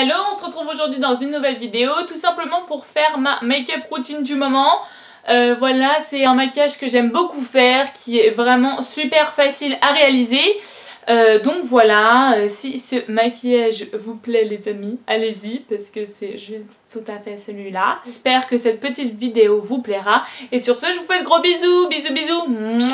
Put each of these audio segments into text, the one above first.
Allo, on se retrouve aujourd'hui dans une nouvelle vidéo tout simplement pour faire ma make-up routine du moment. Euh, voilà, c'est un maquillage que j'aime beaucoup faire, qui est vraiment super facile à réaliser. Euh, donc voilà, euh, si ce maquillage vous plaît les amis, allez-y parce que c'est juste tout à fait celui-là. J'espère que cette petite vidéo vous plaira. Et sur ce, je vous fais de gros bisous, bisous bisous,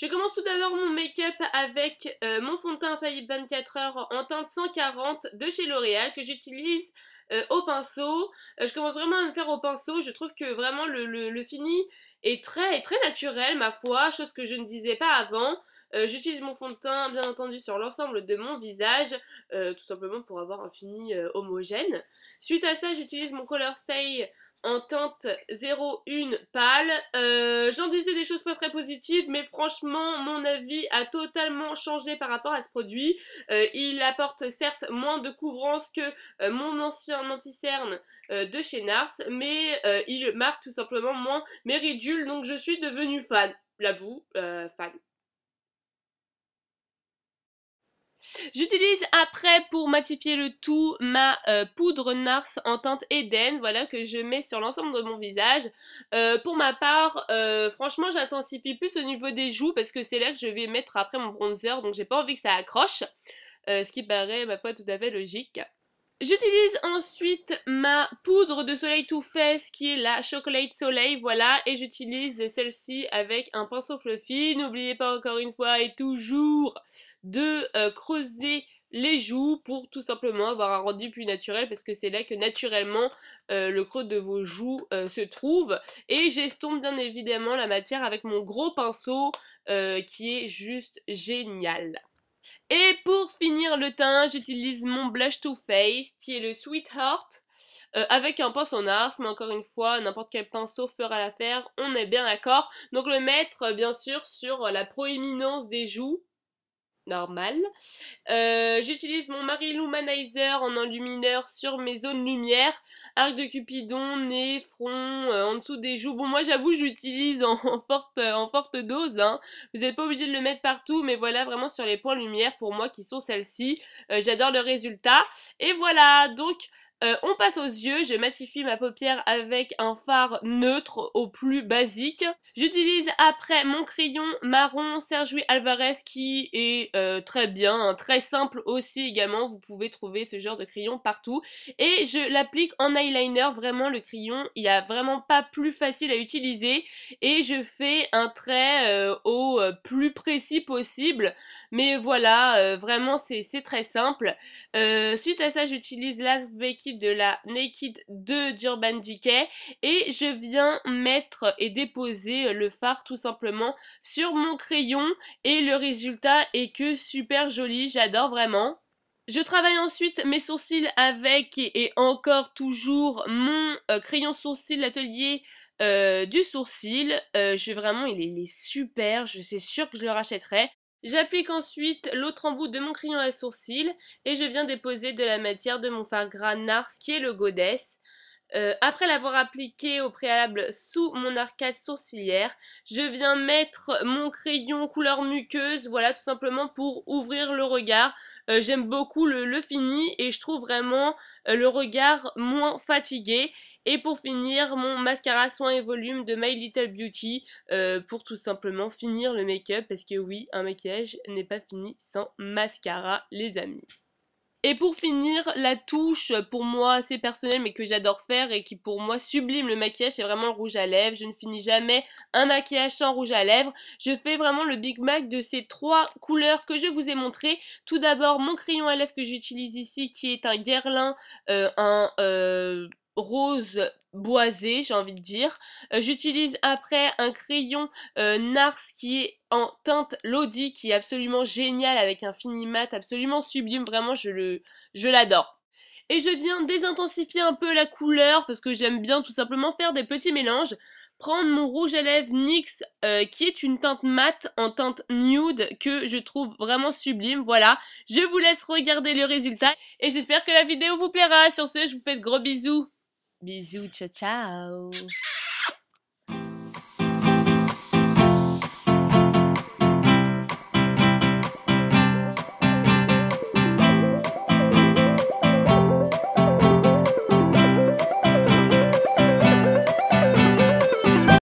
je commence tout d'abord mon make-up avec euh, mon fond de teint infaillible 24 heures en teinte 140 de chez L'Oréal que j'utilise euh, au pinceau. Euh, je commence vraiment à me faire au pinceau. Je trouve que vraiment le, fini est très, très naturel, ma foi, chose que je ne disais pas avant. J'utilise mon fond de teint, bien entendu, sur l'ensemble de mon visage, tout simplement pour avoir un fini homogène. Suite à ça, j'utilise mon Color Stay en Entente 01 pâle. Euh, j'en disais des choses pas très positives, mais franchement, mon avis a totalement changé par rapport à ce produit. Euh, il apporte certes moins de couvrance que euh, mon ancien anti-cerne de chez Nars, mais il marque tout simplement moins mes ridules, donc je suis devenue fan. L'avoue, fan. J'utilise après pour matifier le tout ma euh, poudre Nars en teinte Eden, voilà, que je mets sur l'ensemble de mon visage. Euh, pour ma part, euh, franchement, j'intensifie plus au niveau des joues parce que c'est là que je vais mettre après mon bronzer, donc j'ai pas envie que ça accroche. ce qui paraît, ma foi, tout à fait logique. J'utilise ensuite ma poudre de soleil Too ce qui est la Chocolate Soleil, voilà, et j'utilise celle-ci avec un pinceau fluffy. N'oubliez pas encore une fois et toujours de euh, creuser les joues pour tout simplement avoir un rendu plus naturel parce que c'est là que naturellement euh, le creux de vos joues euh, se trouve et j'estompe bien évidemment la matière avec mon gros pinceau qui est juste génial. Et pour finir le teint, j'utilise mon blush to face qui est le Sweetheart euh, avec un pinceau arse, mais encore une fois, n'importe quel pinceau fera l'affaire, on est bien d'accord. Donc le mettre euh, bien sûr sur la proéminence des joues normal. Euh, j'utilise mon Marie Lumanizer en enlumineur sur mes zones lumière. Arc de Cupidon, nez, front, euh, en dessous des joues. Bon, moi j'avoue, j'utilise en, en, forte, en forte dose. Hein. Vous n'êtes pas obligé de le mettre partout, mais voilà vraiment sur les points lumière pour moi qui sont celles-ci. Euh, j'adore le résultat. Et voilà, donc euh, on passe aux yeux, je matifie ma paupière avec un fard neutre au plus basique. J'utilise après mon crayon marron Sergio Alvarez qui est euh, très bien, hein, très simple aussi également. Vous pouvez trouver ce genre de crayon partout. Et je l'applique en eyeliner, vraiment le crayon, il n'y a vraiment pas plus facile à utiliser. Et je fais un trait euh, au plus précis possible. Mais voilà, vraiment c'est très simple. suite à ça, j'utilise Last de la Naked 2 d'Urban Decay et je viens mettre et déposer le fard tout simplement sur mon crayon et le résultat est que super joli, j'adore vraiment. Je travaille ensuite mes sourcils avec et, encore toujours mon euh, crayon sourcil atelier euh, du sourcil. Euh, je vraiment, il est, il est, super. Je suis sûre que je le rachèterai. J'applique ensuite l'autre embout de mon crayon à sourcils et je viens déposer de la matière de mon fard gras Nars qui est le Goddess euh, après l'avoir appliqué au préalable sous mon arcade sourcilière, je viens mettre mon crayon couleur muqueuse, voilà tout simplement pour ouvrir le regard. Euh, j'aime beaucoup le, fini et je trouve vraiment euh, le regard moins fatigué. Et pour finir, mon mascara soin et volume de My Little Beauty pour tout simplement finir le make-up parce que oui, un maquillage n'est pas fini sans mascara les amis. Et pour finir, la touche pour moi assez personnelle mais que j'adore faire et qui pour moi sublime le maquillage, c'est vraiment le rouge à lèvres. Je ne finis jamais un maquillage sans rouge à lèvres. Je fais vraiment le Big Mac de ces trois couleurs que je vous ai montrées. Tout d'abord mon crayon à lèvres que j'utilise ici qui est un guerlin, euh, un... Euh, rose boisé, j'ai envie de dire. Euh, j'utilise après un crayon euh, Nars qui est en teinte Lodi, qui est absolument génial, avec un fini mat absolument sublime, vraiment je le, je l'adore. Et je viens désintensifier un peu la couleur, parce que j'aime bien tout simplement faire des petits mélanges. Prendre mon rouge à lèvres NYX, euh, qui est une teinte mate en teinte nude, que je trouve vraiment sublime, voilà. Je vous laisse regarder le résultat, et j'espère que la vidéo vous plaira. Sur ce, je vous fais de gros bisous Bisous, tchau, tchau.